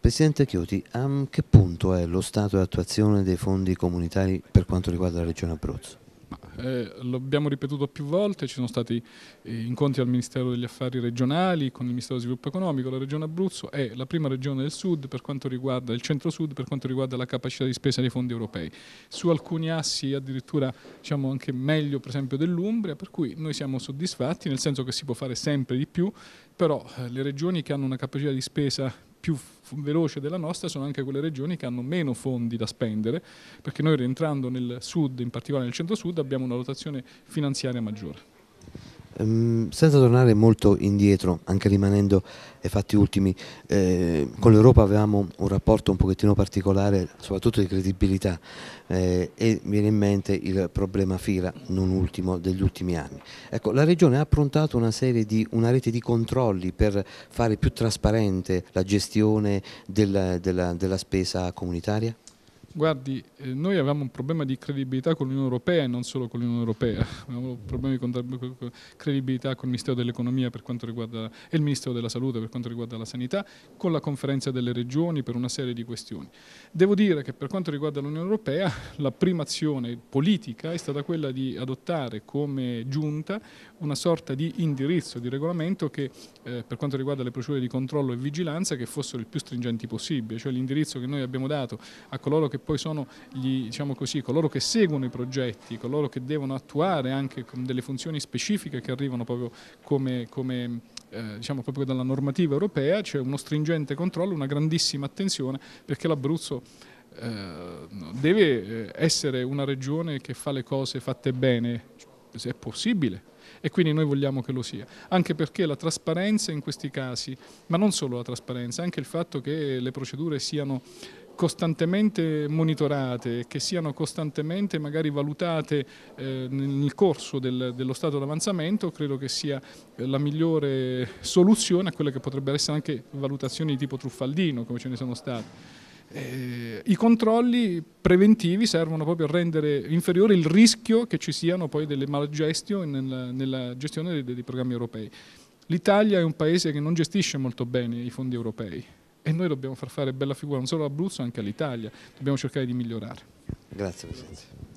Presidente Chioti, a che punto è lo stato di attuazione dei fondi comunitari per quanto riguarda la Regione Abruzzo? eh, l'abbiamo ripetuto più volte, ci sono stati eh, incontri al Ministero degli Affari regionali, con il Ministero dello Sviluppo Economico, la Regione Abruzzo è la prima regione del Sud per quanto riguarda il centro-sud, per quanto riguarda la capacità di spesa dei fondi europei. Su alcuni assi addirittura diciamo anche meglio per esempio dell'Umbria, per cui noi siamo soddisfatti, nel senso che si può fare sempre di più, però eh, le regioni che hanno una capacità di spesa più veloce della nostra sono anche quelle regioni che hanno meno fondi da spendere, perché noi rientrando nel sud, in particolare nel centro-sud, abbiamo una rotazione finanziaria maggiore. Ehm, senza tornare molto indietro, anche rimanendo ai fatti ultimi, eh, con l'Europa avevamo un rapporto un pochettino particolare, soprattutto di credibilità, eh, e viene in mente il problema FIRA, non ultimo, degli ultimi anni. Ecco, la Regione ha approntato una, di, una rete di controlli per fare più trasparente la gestione della, della, della spesa comunitaria? guardi, eh, noi avevamo un problema di credibilità con l'Unione Europea e non solo con l'Unione Europea, avevamo problemi di credibilità con il Ministero dell'Economia e il Ministero della Salute per quanto riguarda la sanità, con la conferenza delle regioni per una serie di questioni. Devo dire che per quanto riguarda l'Unione Europea la prima azione politica è stata quella di adottare come giunta una sorta di indirizzo, di regolamento che eh, per quanto riguarda le procedure di controllo e vigilanza che fossero il più stringenti possibile, cioè l'indirizzo che noi abbiamo dato a coloro che poi sono gli, diciamo così, coloro che seguono i progetti, coloro che devono attuare anche con delle funzioni specifiche che arrivano proprio come, come eh, diciamo proprio dalla normativa europea, c'è uno stringente controllo, una grandissima attenzione perché l'Abruzzo eh, deve eh, essere una regione che fa le cose fatte bene, se è possibile, e quindi noi vogliamo che lo sia, anche perché la trasparenza in questi casi, ma non solo la trasparenza, anche il fatto che le procedure siano costantemente monitorate, e che siano costantemente magari valutate eh, nel corso dello stato d'avanzamento, credo che sia la migliore soluzione a quelle che potrebbero essere anche valutazioni di tipo truffaldino, come ce ne sono state. Eh, I controlli preventivi servono proprio a rendere inferiore il rischio che ci siano poi delle malgestion nella, gestione dei programmi europei. L'Italia è un paese che non gestisce molto bene i fondi europei, e noi dobbiamo far fare bella figura non solo all'Abruzzo, ma anche all'Italia, dobbiamo cercare di migliorare. Grazie Presidente.